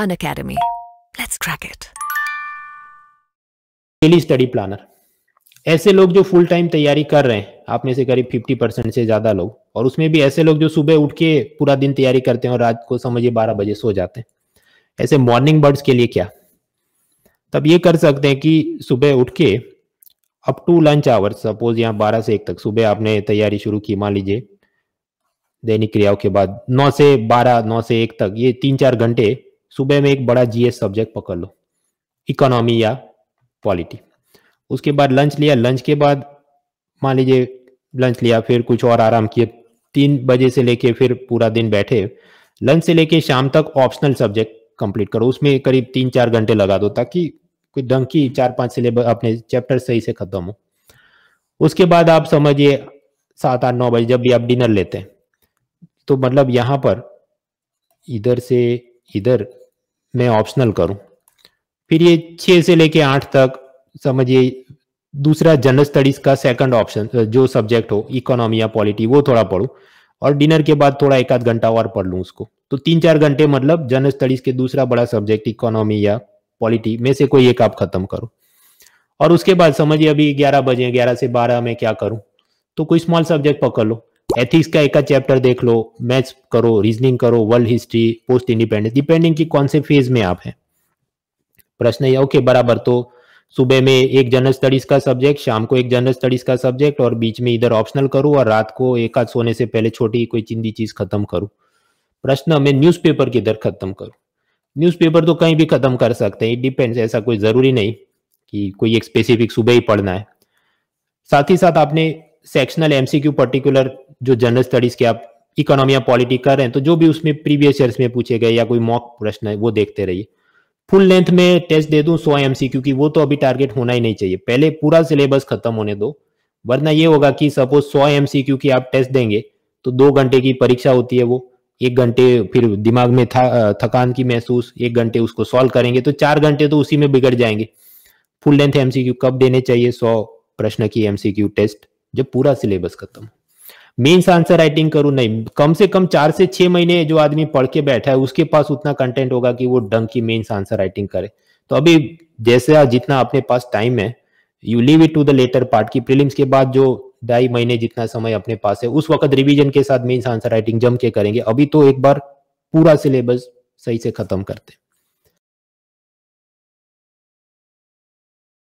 an academy. Let's crack it. Daily study planner ऐसे लोग जो फुल टाइम तैयारी कर रहे हैं आप में से करीब 50 परसेंट से ज्यादा लोग और उसमें भी ऐसे लोग जो सुबह उठ के पूरा दिन तैयारी करते हैं और रात को समझिए 12 बजे सो जाते हैं ऐसे मॉर्निंग बर्ड्स के लिए क्या तब ये कर सकते हैं कि सुबह उठ के up to lunch hour suppose यहाँ बारह से एक तक सुबह आपने तैयारी शुरू की मान लीजिए दैनिक क्रियाओं के बाद नौ से बारह नौ से एक तक ये तीन चार घंटे सुबह में एक बड़ा जीएस सब्जेक्ट पकड़ लो इकोनॉमी या पॉलिटी उसके बाद लंच लिया लंच के बाद मान लीजिए लंच लिया फिर कुछ और आराम किए तीन बजे से लेके फिर पूरा दिन बैठे लंच से लेके शाम तक ऑप्शनल सब्जेक्ट कंप्लीट करो उसमें करीब तीन चार घंटे लगा दो ताकि कोई ढंग की चार पांच सिलेबस अपने चैप्टर सही से खत्म हो उसके बाद आप समझिए सात आठ नौ बजे जब भी आप डिनर लेते हैं तो मतलब यहाँ पर इधर से इधर मैं ऑप्शनल करूं फिर ये छह से लेके आठ तक समझिए दूसरा जनरल स्टडीज का सेकंड ऑप्शन जो सब्जेक्ट हो इकोनॉमी या पॉलिटी वो थोड़ा पढ़ू और डिनर के बाद थोड़ा एक आध घंटा और पढ़ लूँ उसको तो तीन चार घंटे मतलब जनरल स्टडीज के दूसरा बड़ा सब्जेक्ट इकोनॉमी या पॉलिटी में से कोई एक आप खत्म करो और उसके बाद समझिए अभी ग्यारह बजे ग्यारह से बारह में क्या करूँ तो कोई स्मॉल सब्जेक्ट पकड़ लो एथिक्स का एक चैप्टर देख लो मैथ्स करो रीजनिंग करो world history post independence depending की कौन से फेज में आप हैं प्रश्न ये ओके बराबर तो सुबह में एक जनरल स्टडीज का सब्जेक्ट शाम को एक जनरल स्टडीज का सब्जेक्ट और बीच में इधर ऑप्शनल करूँ और रात को एक आध सोने से पहले छोटी कोई चिंदी चीज खत्म करूँ प्रश्न मैं न्यूज़पेपर किधर खत्म करूँ न्यूज़पेपर तो कहीं भी खत्म कर सकते हैं इट डिपेंड्स ऐसा कोई जरूरी नहीं कि कोई एक स्पेसिफिक सुबह ही पढ़ना है साथ ही साथ आपने सेक्शनल एमसीक्यू पर्टिकुलर जो जनरल स्टडीज के आप इकोनॉमी या पॉलिटिक कर रहे हैं तो जो भी उसमें प्रीवियस ईयर में पूछे गए या कोई मॉक प्रश्न है वो देखते रहिए फुल लेंथ में टेस्ट दे दूं सो एम सी क्यू की वो तो अभी टारगेट होना ही नहीं चाहिए पहले पूरा सिलेबस खत्म होने दो वरना ये होगा कि सपोज सौ एम सी क्यू की आप टेस्ट देंगे तो दो घंटे की परीक्षा होती है वो एक घंटे फिर दिमाग में था, थकान की महसूस एक घंटे उसको सॉल्व करेंगे तो चार घंटे तो उसी में बिगड़ जाएंगे फुल लेंथ एमसीक्यू कब देने चाहिए सौ प्रश्न की एमसीक्यू टेस्ट जब पूरा सिलेबस खत्म मेन्स आंसर राइटिंग करूं नहीं कम से कम चार से छह महीने जो आदमी पढ़ के बैठा है उसके पास उतना कंटेंट होगा कि वो ढंग की मेन्स आंसर राइटिंग करे तो अभी जैसे जितना अपने पास टाइम है you leave it to the latter part की प्रीलिम्स के बाद जो ढाई महीने जितना समय अपने पास है उस वक्त रिविजन के साथ मेन्स आंसर राइटिंग जम के करेंगे अभी तो एक बार पूरा सिलेबस सही से खत्म करते हैं